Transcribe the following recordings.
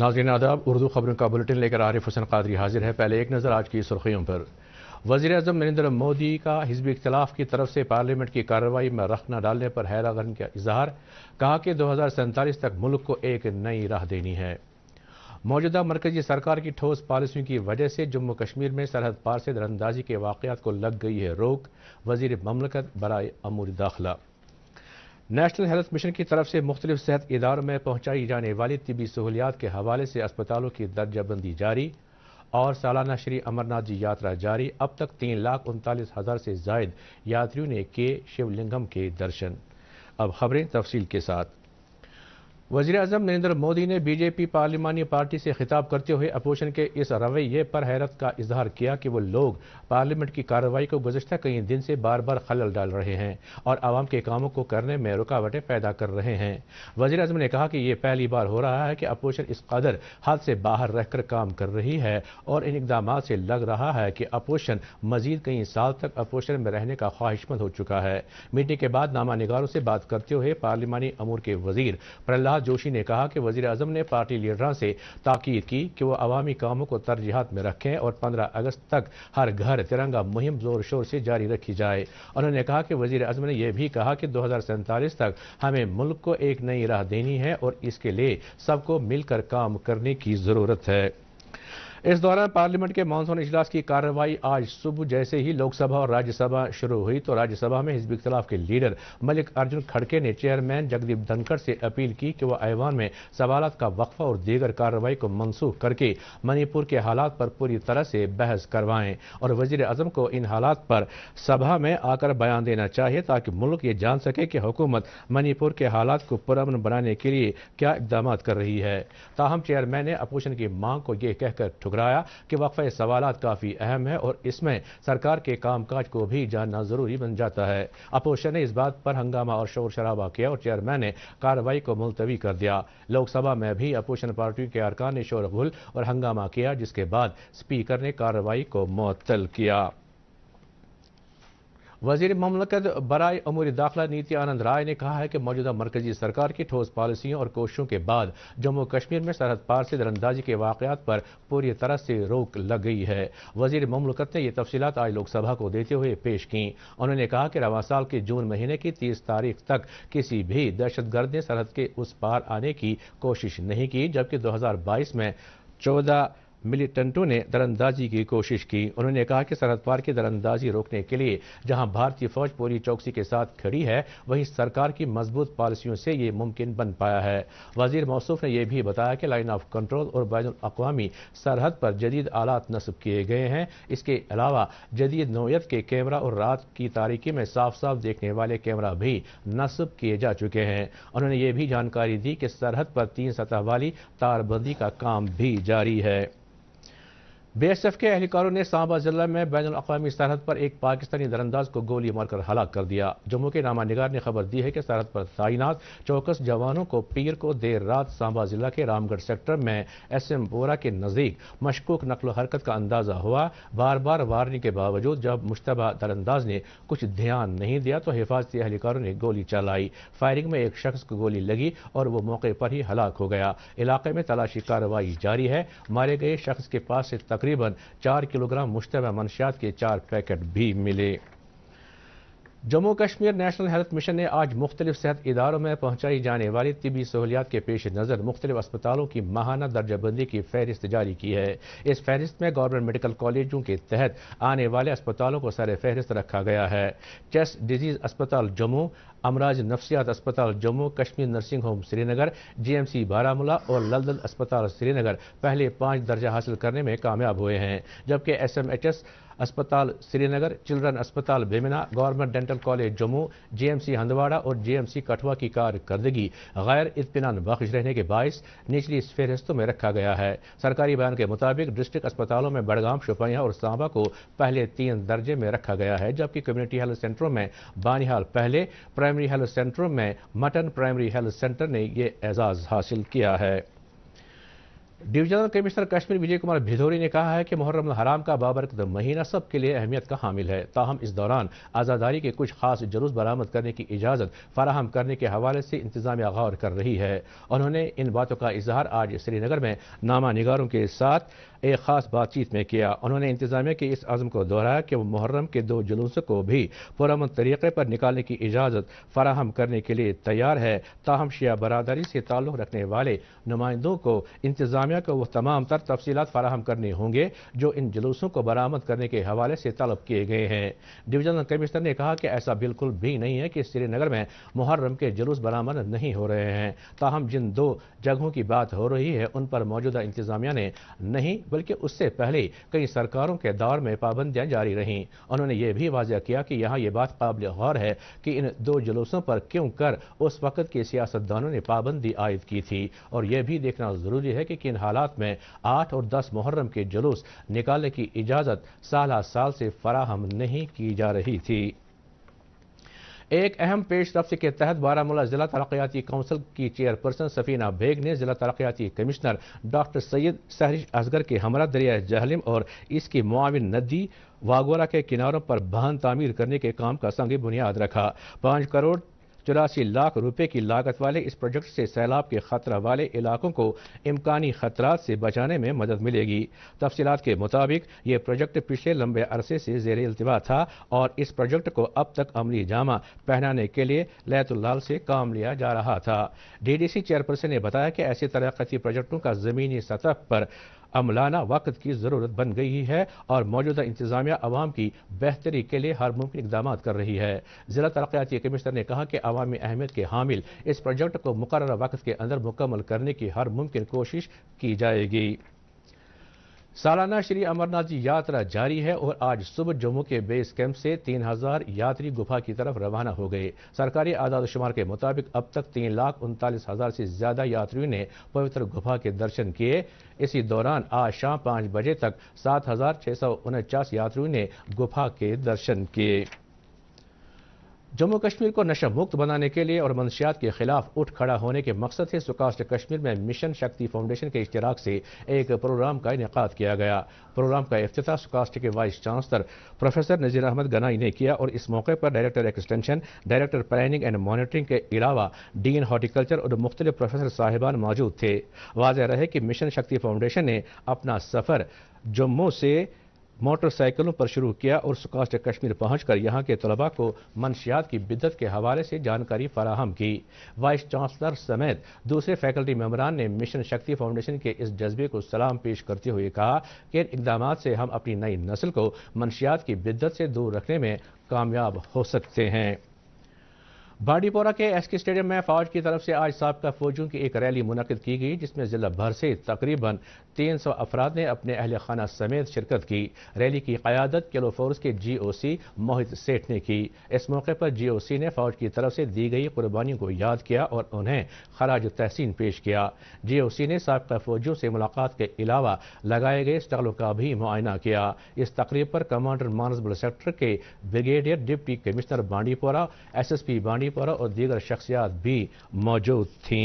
नाजरीन आदाब उर्दू खबरों का बुलेटिन लेकर आरिफ हुसैन कादरी हाजिर है पहले एक नज़र आज की सुर्खियों पर वजी अजम नरेंद्र मोदी का हिजब इख्तलाफ की तरफ से पार्लियामेंट की कार्रवाई में रख न डालने पर गन का इजहार कहा कि दो हज़ार सैंतालीस तक मुल्क को एक नई राह देनी है मौजूदा मरकजी सरकार की ठोस पॉलिसियों की वजह से जम्मू कश्मीर में सरहद पार से दरअंदाजी के वाकत को लग गई है रोक वजीर ममलकत बरए अमूरी दाखिला नेशनल हेल्थ मिशन की तरफ से मुख्तलिफ सेहत इदारों में पहुंचाई जाने वाली तबी सहूलियात के हवाले से अस्पतालों की दर्जाबंदी जारी और सालाना श्री अमरनाथ जी यात्रा जारी अब तक तीन लाख उनतालीस हज़ार से जायद यात्रियों ने के शिवलिंगम के दर्शन अब खबरें तफसील के साथ वजीर अजम नरेंद्र मोदी ने बीजेपी पार्लियामानी पार्टी से खिताब करते हुए अपोजिशन के इस रवैये पर हैरत का इजहार किया कि वो लोग पार्लियामेंट की कार्रवाई को गुजशत कई दिन से बार बार खलल डाल रहे हैं और आवाम के कामों को करने में रुकावटें पैदा कर रहे हैं वजी अजम ने कहा कि ये पहली बार हो रहा है कि अपोजिशन इस कदर हाथ से बाहर रहकर काम कर रही है और इन इकदाम से लग रहा है कि अपोजिशन मजीद कई साल तक अपोजिशन में रहने का ख्वाहिशमंद हो चुका है मीटिंग के बाद नामा निगारों से बात करते हुए पार्लियामानी अमूर के वजीर प्रहलाद जोशी ने कहा कि वजीर अजम ने पार्टी लीडरों से ताकीद की कि वह अवामी कामों को तरजीहत में रखें और पंद्रह अगस्त तक हर घर तिरंगा मुहिम जोर शोर से जारी रखी जाए उन्होंने कहा कि वजीर अजम ने यह भी कहा कि दो तक हमें मुल्क को एक नई राह देनी है और इसके लिए सबको मिलकर काम करने की ज़रूरत है इस दौरान पार्लियामेंट के मानसून इजलास की कार्रवाई आज सुबह जैसे ही लोकसभा और राज्यसभा शुरू हुई तो राज्यसभा में हिजब इख्तलाफ के लीडर मलिक अर्जुन खड़के ने चेयरमैन जगदीप धनखड़ से अपील की कि वह ऐवान में सवाल का वक्फा और दीगर कार्रवाई को मनसूख करके मणिपुर के हालात पर पूरी तरह से बहस करवाएं और वजीर अजम को इन हालात पर सभा में आकर बयान देना चाहिए ताकि मुल्क ये जान सके कि हुकूमत मणिपुर के हालात को पुरमन बनाने के लिए क्या इकदाम कर रही है ताहम चेयरमैन ने अपोजिशन की मांग को यह कहकर ठुक ठुकराया कि वक्फे सवाल काफ़ी अहम है और इसमें सरकार के कामकाज को भी जानना ज़रूरी बन जाता है अपोजिशन ने इस बात पर हंगामा और शोर शराबा किया और चेयरमैन ने कार्रवाई को मुलतवी कर दिया लोकसभा में भी अपोजिशन पार्टी के अरकान ने शोरगुल और हंगामा किया जिसके बाद स्पीकर ने कार्रवाई को मुअत्तल किया वजीर ममलकत बरए अमूर दाखिला नीति आनंद राय ने कहा है कि मौजूदा मरकजी सरकार की ठोस पॉलिसियों और कोशिशों के बाद जम्मू कश्मीर में सरहद पार से दरअंदाजी के वाकत पर पूरी तरह से रोक लग गई है वजीर ममलकत ने यह तफसीत आज लोकसभा को देते हुए पेश की उन्होंने कहा कि रवा साल के जून महीने की तीस तारीख तक किसी भी दहशतगर्द ने सरहद के उस पार आने की कोशिश नहीं की जबकि दो हजार बाईस में चौदह मिलिटेंटों ने दरअंदाजी की कोशिश की उन्होंने कहा कि सरहद पार की दरअंदाजी रोकने के लिए जहां भारतीय फौज पूरी चौकसी के साथ खड़ी है वहीं सरकार की मजबूत पॉलिसियों से ये मुमकिन बन पाया है वजीर मौसूफ ने यह भी बताया कि लाइन ऑफ कंट्रोल और बैन अवी सरहद पर जदीद आलात नस्ब किए गए हैं इसके अलावा जदीद नोयत के कैमरा और रात की तारीखी में साफ साफ देखने वाले कैमरा भी नस्ब किए जा चुके हैं उन्होंने ये भी जानकारी दी कि सरहद पर तीन सतह वाली तारबंदी का काम भी जारी है बीएसएफ के अहलकारों ने सांबा जिला में बैन अवी सरहद पर एक पाकिस्तानी दरअंदाज को गोली मारकर हलाक कर दिया जम्मू के नामा निगार ने खबर दी है कि सरहद पर तैनात चौकस जवानों को पीर को देर रात सांबा जिला के रामगढ़ सेक्टर में एस एम बोरा के नजदीक मशकूक नकलो हरकत का अंदाजा हुआ बार बार वारने के बावजूद जब मुशतबा दरअंदाज ने कुछ ध्यान नहीं दिया तो हिफाजती अहलकारों ने गोली चलाई फायरिंग में एक शख्स को गोली लगी और वह मौके पर ही हलाक हो गया इलाके में तलाशी कार्रवाई जारी है मारे गए शख्स के पास से तक तकरीबन चार किलोग्राम मुश्तब मनशियात के चार पैकेट भी मिले Jammu Kashmir national health mission ने आज मुख्तलिफ सेहत इदारों में पहुंचाई जाने वाली तबी सहूलियात के पेश नज़र मुख्तलिफ अस्पतालों की माहाना दर्जाबंदी की फहरिस्त जारी की है इस फहरिस्त में गवर्नमेंट मेडिकल कॉलेजों के तहत आने वाले अस्पतालों को सर फहरिस्त रखा गया है चेस्ट डिजीज़ अस्पताल जम्मू अमराज नफसियात अस्पताल Jammu Kashmir nursing home Srinagar GMC Baramulla और ललदल अस्पताल श्रीनगर पहले पांच दर्जा हासिल करने में कामयाब हुए हैं जबकि एसएमएचएस अस्पताल श्रीनगर चिल्ड्रन अस्पताल Bemina government dental college Jammu GMC Handwara और जीएमसी कठुआ की कारकर्दगी गैर इतमान बख्श रहने के बायस निचली फहरिस्तों में रखा गया है सरकारी बयान के मुताबिक डिस्ट्रिक्ट अस्पतालों में बड़गाम शुपियाँ और सांबा को पहले तीन दर्जे में रखा गया है जबकि कम्युनिटी हेल्थ सेंटरों में बानिहाल पहले प्राइम प्राइमरी हेल्थ सेंटरों में मटन प्राइमरी हेल्थ सेंटर ने यह एजाज़ हासिल किया है डिवीजनल कमिश्नर कश्मीर विजय कुमार भिदोरी ने कहा है कि मुहर्रम हराम का बाबरकत महीना सबके लिए अहमियत का हामिल है ताहम इस दौरान आज़ादारी के कुछ खास जुलूस बरामद करने की इजाज़त फराहम करने के हवाले से इंतजामिया गौर कर रही है उन्होंने इन बातों का इजहार आज श्रीनगर में नामा निगारों के साथ एक ख़ास बातचीत में किया उन्होंने इंतजामिया के इस आज़म को दोहराया कि वह मुहर्रम के दो जुलूसों को भी पुरमन तरीक़े पर निकालने की इजाज़त फराहम करने के लिए तैयार है ताहम शिया बरदारी से ताल्लुक़ रखने वाले नुमाइंदों को इंतजामिया को वह तमाम तर तफसी फराहम करने होंगे जो इन जुलूसों को बरामद करने के हवाले से तलब किए गए हैं डिवीजनल कमिश्नर ने कहा कि ऐसा बिल्कुल भी नहीं है कि श्रीनगर में मुहर्रम के जुलूस बरामद नहीं हो रहे हैं ताहम जिन दो जगहों की बात हो रही है उन पर मौजूदा इंतजामिया ने नहीं बल्कि उससे पहले कई सरकारों के दौर में पाबंदियां जारी रहीं उन्होंने ये भी वाजह किया कि यहाँ ये बात काबिल गौर है कि इन दो जुलूसों पर क्यों कर उस वक़्त के सियासतदानों ने पाबंदी आयद की थी और यह भी देखना ज़रूरी है कि किन हालात में आठ और दस मुहर्रम के जुलूस निकालने की इजाज़त साल साल से फराहम नहीं की जा रही थी एक अहम पेश रफ्त के तहत बारामूला जिला तरक्याती काउंसिल की चेयरपर्सन सफीना बेग ने जिला तरक्याती कमिश्नर डॉक्टर सैयद सहरिश असगर के हमरा दरिया जहलिम और इसकी मुआविन नदी वागोरा के किनारों पर बहन तामीर करने के काम का संग बुनियाद रखा पांच करोड़ चौरासी लाख रुपए की लागत वाले इस प्रोजेक्ट से सैलाब के खतरा वाले इलाकों को इम्कानी खतरा से बचाने में मदद मिलेगी तफसीत के मुताबिक ये प्रोजेक्ट पिछले लंबे अरसे से जेर अल्तवा था और इस प्रोजेक्ट को अब तक अमली जामा पहनाने के लिए लैतुल्लाल से काम लिया जा रहा था डी डी सी चेयरपर्सन ने बताया कि ऐसे तरक्ती प्रोजेक्टों का ज़मीनी सतह पर अमलाना वक्त की ज़रूरत बन गई है और मौजूदा इंतजामिया आवाम की बेहतरी के लिए हर मुमकिन इकदाम कर रही है ज़िला तरक्याती कमिश्नर ने कहा कि अवामी अहमियत के हामिल इस प्रोजेक्ट को मुकर वक्त के अंदर मुकम्मल करने की हर मुमकिन कोशिश की जाएगी सालाना श्री अमरनाथ जी यात्रा जारी है और आज सुबह जम्मू के बेस कैंप से 3000 यात्री गुफा की तरफ रवाना हो गए सरकारी शुमार के मुताबिक अब तक तीन लाख उनतालीस हजार से ज्यादा यात्रियों ने पवित्र गुफा के दर्शन किए इसी दौरान आज शाम पाँच बजे तक सात हजार छह सौ उनचास यात्रियों ने गुफा के दर्शन किए जम्मू कश्मीर को नशा मुक्त बनाने के लिए और मंशियात के खिलाफ उठ खड़ा होने के मकसद से सुकास्ट कश्मीर में मिशन शक्ति फाउंडेशन के इश्तराक से एक प्रोग्राम का इनका किया गया प्रोग्राम का अफ्ताह सुकास्ट के vice chancellor professor Nazir Ahmad Ganai ने किया और इस मौके पर director extension director planning and monitoring के अलावा डीन हॉर्टिकल्चर और मुख्तलिफ प्रोफेसर साहिबान मौजूद थे वाजह रहे कि मिशन शक्ति फाउंडेशन ने अपना सफर जम्मू से मोटरसाइकिलों पर शुरू किया और सुकास्ट कश्मीर पहुंचकर यहां के तलबा को मंशियात की बिदत के हवाले से जानकारी फराहम की वाइस चांसलर समेत दूसरे फैकल्टी मेम्बरान ने मिशन शक्ति फाउंडेशन के इस जज्बे को सलाम पेश करते हुए कहा कि इन इकदाम से हम अपनी नई नस्ल को मंशियात की बिदत से दूर रखने में कामयाब हो सकते हैं बाडीपोरा के एस के स्टेडियम में फौज की तरफ से आज सबका फौजियों की एक रैली मुनद की गई जिसमें जिला भर से तकरीबन तीन सौ अफराद ने अपने अहल खाना समेत शिरकत की रैली की क्यादत केलो फोर्स के जी ओ सी मोहित सेठ ने की इस मौके पर जी ओ सी ने फौज की तरफ से दी गई कुर्बानियों को याद किया और उन्हें खराज तहसीन पेश किया जी ओ सी ने सबका फौजियों से मुलाकात के अलावा लगाए गए स्टलों का भी मुआयना किया इस तकरीब पर कमांडर मानसबल सेक्टर के brigadier deputy commissioner Bandipora S S P Bandipora और दीगर शख्सियात भी मौजूद थी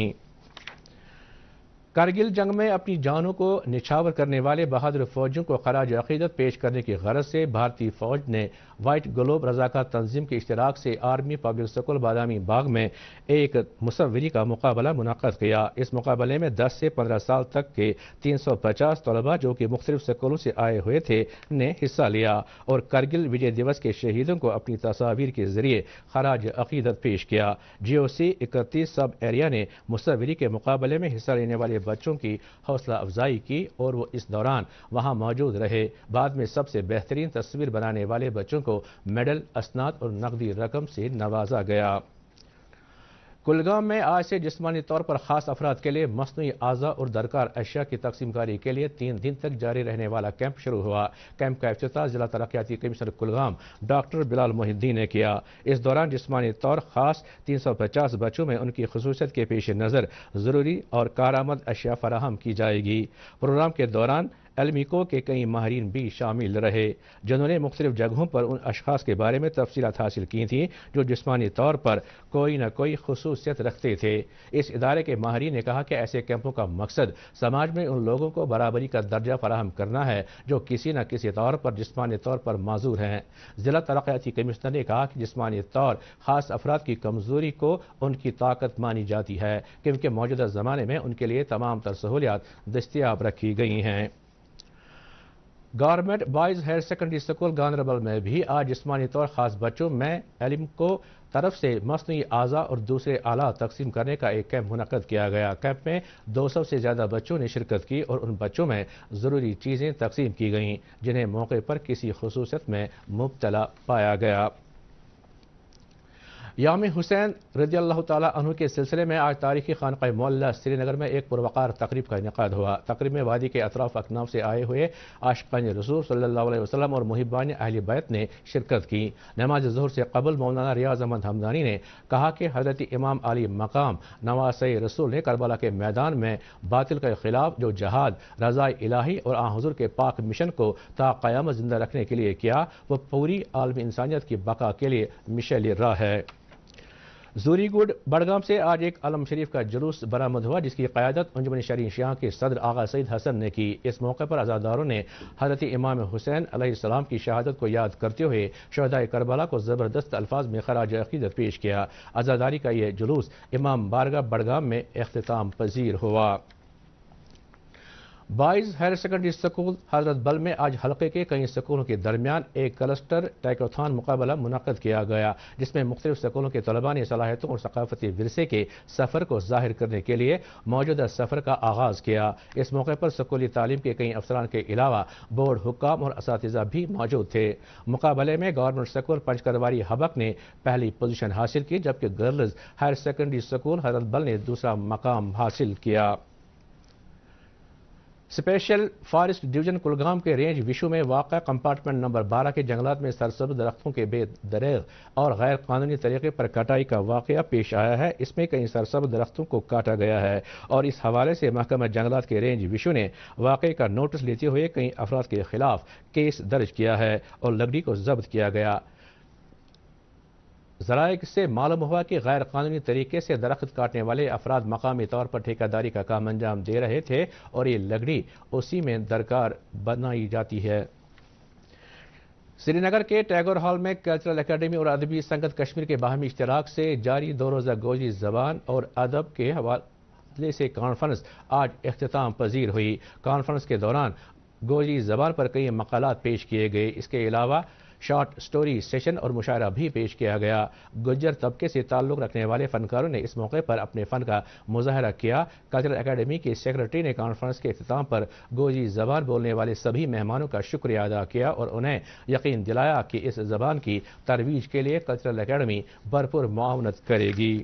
कारगिल जंग में अपनी जानों को निछावर करने वाले बहादुर फौजियों को खराज अकीदत पेश करने की गरज से भारतीय फौज ने वाइट ग्लोब रजाका तंजीम के इश्तराक से army public school Badami Bagh में एक मुसवरी का मुकाबला मुनद किया इस मुकाबले में दस से पंद्रह साल तक के तीन सौ पचास तलबा जो कि मुख्तलिफ स्कूलों से आए हुए थे ने हिस्सा लिया और करगिल विजय दिवस के शहीदों को अपनी तस्वीर के जरिए खराज अकीदत पेश किया जी ओ सी इकतीस सब एरिया ने मुसवरी के मुकाबले में हिस्सा लेने वाले बच्चों की हौसला अफजाई की और वो इस दौरान वहाँ मौजूद रहे बाद में सबसे बेहतरीन तस्वीर बनाने वाले बच्चों को मेडल असनाद और नकदी रकम से नवाजा गया कुलगाम में आज से जिसमानी तौर पर खास अफराद के लिए मसनू आजा और दरकार अशिया की तकसीमकारी के लिए तीन दिन तक जारी रहने वाला कैंप शुरू हुआ कैंप का अफ्ताह जिला तरक्याती कमिश्नर कुलगाम डॉक्टर बिलाल मोहिद्दीन ने किया इस दौरान जिसमानी तौर खास तीन सौ पचास बच्चों में उनकी खसूसियत के पेश नज़र ज़रूरी और कारामद अशिया फराहम की जाएगी प्रोग्राम के दौरान एलमिको के कई माहरीन भी शामिल रहे जिन्होंने मुख्तलिफ जगहों पर उन अशास के बारे में तफसीत हासिल की थी जो जिसमानी तौर पर कोई ना कोई खसूसियत रखते थे इस इदारे के माहरीन ने कहा कि ऐसे कैंपों का मकसद समाज में उन लोगों को बराबरी का दर्जा फराहम करना है जो किसी न किसी तौर पर जिसमानी तौर पर माजूर हैं ज़िला तरक्याती कमिश्नर ने कहा कि जिसमानी तौर ख़ास अफराद की कमज़ोरी को उनकी ताकत मानी जाती है क्योंकि मौजूदा ज़माने में उनके लिए तमाम तर सहूलियात दस्तियाब रखी गई हैं government boys higher secondary school Ganderbal में भी आज जिसमानी तौर ख़ास बच्चों में एलिम को तरफ से मसनू आजा और दूसरे आला तकसीम करने का एक कैंप मुनद किया गया कैंप में दो सौ से ज़्यादा बच्चों ने शिरकत की और उन बच्चों में ज़रूरी चीज़ें तकसीम की गईं जिन्हें मौके पर किसी खसूसियत में मुबतला पाया गया याम हुसैन रजी अल्लाह तु के सिलसिले में आज तारीखी खानक मोल्ला श्रीनगर में एक पुरवकार तकरीब का इनका हुआ तकरीब में वादी के अतराफ अकनाव से आए हुए आशकान रसूल सल्ला वसलम और मुहिबान अहली बैत ने शिरकत की नमाज जहर से कबल मौलाना रियाज अहमद हमदानी ने कहा कि हजरत इमाम अली मकाम नवाज सई रसूल ने करबला के मैदान में बातिल के खिलाफ जो जहाद रजा इलाही और आ के पाक मिशन को ताकयामत जिंदा रखने के लिए किया वह पूरी आलमी इंसानियत की बका के लिए मिशल राह है जूरीगुड बड़गाम से आज एक आलम शरीफ का जुलूस बरामद हुआ जिसकी क्यादत अंजमन शरीन शाह के सदर आगा सईद हसन ने की इस मौके पर आज़ादारों ने हजरत इमाम हुसैन आसमाम की शहादत को याद करते हुए शहदाय करबला को ज़बरदस्त अल्फाज में खराज अकीदत पेश किया आज़ादारी का यह जुलूस इमाम बारगा बड़गाम में अख्ताम पजीर हुआ बाइज हायर सेकेंडरी स्कूल हजरत बल में आज हल्के के कई स्कूलों के दरमियान एक क्लस्टर टैकोथान मुकाबला मुनद किया गया जिसमें मुख्तलिफ स्कूलों के तलबा ने सलाहियतों और सकाफती विरसे के सफ़र को जाहिर करने के लिए मौजूदा सफ़र का आगाज़ किया इस मौके पर स्कूली तालीम के कई अफसरान के अलावा बोर्ड हुक्म और इस भी मौजूद थे मुकाबले में गवर्नमेंट स्कूल पंचकरवारी हबक ने पहली पोजीशन हासिल की जबकि गर्ल्स हायर सेकेंडरी स्कूल हजरत बल ने दूसरा मकाम हासिल किया स्पेशल फॉरेस्ट डिवीजन कुलगाम के रेंज विशु में वाक़ कंपार्टमेंट नंबर 12 के जंगलात में सरसब दरख्तों के बेदरेग और गैर कानूनी तरीके पर कटाई का वाक़ पेश आया है इसमें कई सरसब दरख्तों को काटा गया है और इस हवाले से महकमा जंगलात के रेंज विशु ने वाक़े का नोटिस लेते हुए कई अफराद के खिलाफ केस दर्ज किया है और लकड़ी को जब्त किया गया जरा से मालूम हुआ कि गैर कानूनी तरीके से दरख्त काटने वाले अफराद मकामी तौर पर ठेकादारी का काम अंजाम दे रहे थे और ये लकड़ी उसी में दरकार बनाई जाती है श्रीनगर के टैगोर हॉल में कल्चरल एकेडमी और अदबी संगत कश्मीर के बाहमी इश्तराक से जारी दो रोज़ा गोजी जबान और अदब के हवाले से कॉन्फ्रेंस आज अख्ताम पजीर हुई कॉन्फ्रेंस के दौरान गोजी जबान पर कई मकालत पेश किए गए इसके अलावा शॉर्ट स्टोरी सेशन और मुशायरा भी पेश किया गया गुजर तबके से ताल्लुक़ रखने वाले फनकारों ने इस मौके पर अपने फ़न का मुजाहरा किया कल्चरल अकेडमी के सेक्रेटरी ने कॉन्फ्रेंस के अख्ताम पर गोजी जबान बोलने वाले सभी मेहमानों का शुक्रिया अदा किया और उन्हें यकीन दिलाया कि इस जबान की तरवीज के लिए कल्चरल अकेडमी भरपूर मावनत करेगी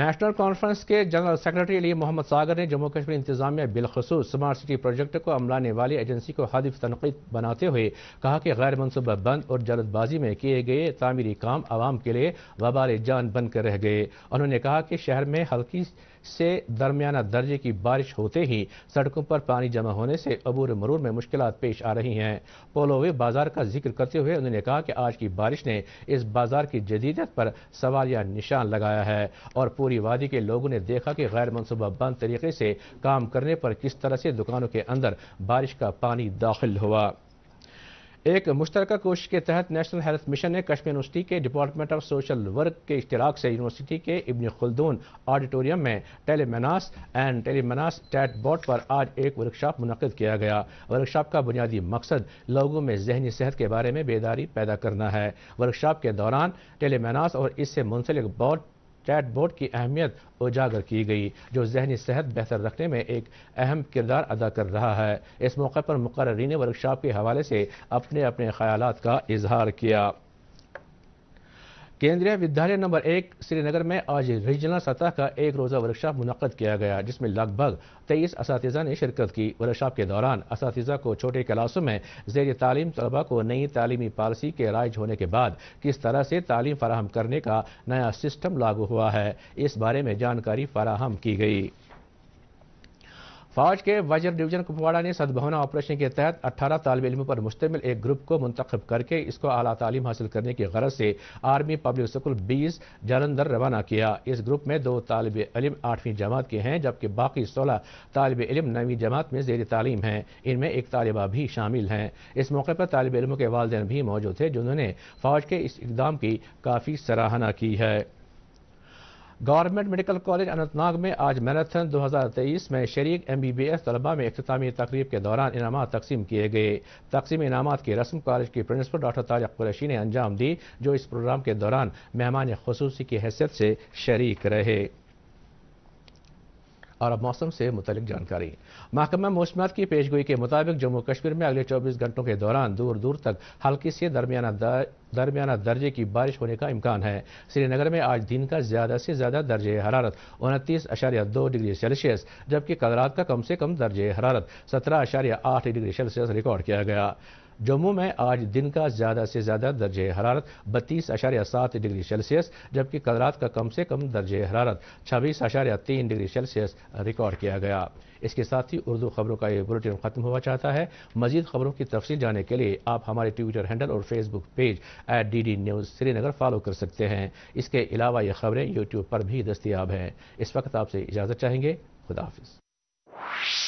नेशनल कॉन्फ्रेंस के जनरल सेक्रेटरी अली मोहम्मद सागर ने जम्मू कश्मीर इंतजामिया बिलखसूस स्मार्ट सिटी प्रोजेक्ट को अमलाने वाली एजेंसी को हदफ तनकीद बनाते हुए कहा कि गैर मनसूबा बंद और जल्दबाजी में किए गए तामीरी काम आवाम के लिए वबाल जान बनकर रह गए उन्होंने कहा कि शहर में हल्की से दरमियाना दर्जे की बारिश होते ही सड़कों पर पानी जमा होने से अबूर मरूर में मुश्किल पेश आ रही हैं पोलोवे बाजार का जिक्र करते हुए उन्होंने कहा कि आज की बारिश ने इस बाजार की जदीदत पर सवालिया निशान लगाया है और पूरी वादी के लोगों ने देखा कि गैर मनसूबा बंद तरीके से काम करने पर किस तरह से दुकानों के अंदर बारिश का पानी दाखिल हुआ एक मुश्तर कोशिश के तहत नेशनल हेल्थ मिशन ने कश्मीर यूनिवर्सिटी के डिपार्टमेंट ऑफ सोशल वर्क के इश्तराक से यूनिवर्सिटी के इबन खुलदून ऑडिटोरियम में टेलीमनास एंड टेलीमनास टैट बोर्ड पर आज एक वर्कशॉप मुनद किया गया वर्कशॉप का बुनियादी मकसद लोगों में जहनी सेहत के बारे में बेदारी पैदा करना है वर्कशॉप के दौरान टेलीमनास और इससे मुंसलिक बोर्ड टैट बोर्ड की अहमियत उजागर की गई जो जहनी सेहत बेहतर रखने में एक अहम किरदार अदा कर रहा है इस मौके पर मुकर्रीन वर्कशॉप के हवाले से अपने अपने ख्याल का इजहार किया केंद्रीय विद्यालय नंबर एक श्रीनगर में आज रीजनल सतह का एक रोज़ा वर्कशॉप मुनद किया गया जिसमें लगभग तेईस इस ने शिरकत की वर्कशॉप के दौरान इस को छोटे क्लासों में जेर तालीम तलबा को नई तालीमी पॉलिसी के राइज होने के बाद किस तरह से तालीम फराहम करने का नया सिस्टम लागू हुआ है इस बारे में जानकारी फराहम की गई फौज के वजर डिवीजन कुपवाड़ा ने सद्भावना ऑपरेशन के तहत 18 तालब इलमों पर मुश्तमिल एक ग्रुप को मुंतखब करके इसको आला तालीम हासिल करने की गरज से आर्मी पब्लिक स्कूल 20 जालंधर रवाना किया इस ग्रुप में दो तालब इलम आठवीं जमात के हैं जबकि बाकी सोलह तालब इलम नवीं जमात में जेर तालीम हैं इनमें एक तालबा भी शामिल हैं इस मौके पर तालब इलमों के वालदेन भी मौजूद थे जिन्होंने फौज के इस इकदाम की काफ़ी सराहना की है गवर्नमेंट मेडिकल कॉलेज अनंतनाग में आज मैराथन 2023 में शरीक एम बी बी एस तलबा में अख्तामी तकरीब के दौरान इनाम तकसीम किए गए तकसीम इनाम की रस्म कॉलेज की प्रिंसिपल डॉक्टर तारिक कुरैशी ने अंजाम दी जो इस प्रोग्राम के दौरान मेहमान खसूसी की हैसियत से शरीक रहे और अब मौसम से मुतलिक जानकारी महकमा मौसमियात की पेशगोई के मुताबिक जम्मू कश्मीर में अगले 24 घंटों के दौरान दूर दूर तक हल्की से दरमियाना दरमियाना दर्जे की बारिश होने का इम्कान है श्रीनगर में आज दिन का ज़्यादा से ज़्यादा दर्ज हरारत उनतीस अशारिया दो डिग्री सेल्सियस जबकि कल रात का कम से कम दर्ज हरारत सत्रह अशारिया आठ डिग्री सेल्सियस रिकॉर्ड किया गया जम्मू में आज दिन का ज़्यादा से ज़्यादा दर्ज हरारत बत्तीस अशार्य सात डिग्री सेल्सियस जबकि कल रात का कम से कम दर्ज हरारत छब्बीस अशार्य तीन डिग्री सेल्सियस रिकॉर्ड किया गया इसके साथ ही उर्दू खबरों का यह बुलेटिन खत्म हुआ चाहता है मजीद खबरों की तफसील जाने के लिए आप हमारे ट्विटर हैंडल और Facebook page at D D News Srinagar follow कर सकते हैं इसके अलावा ये खबरें यूट्यूब पर भी दस्तियाब हैं इस वक्त आपसे इजाज़त चाहेंगे खुदाफिज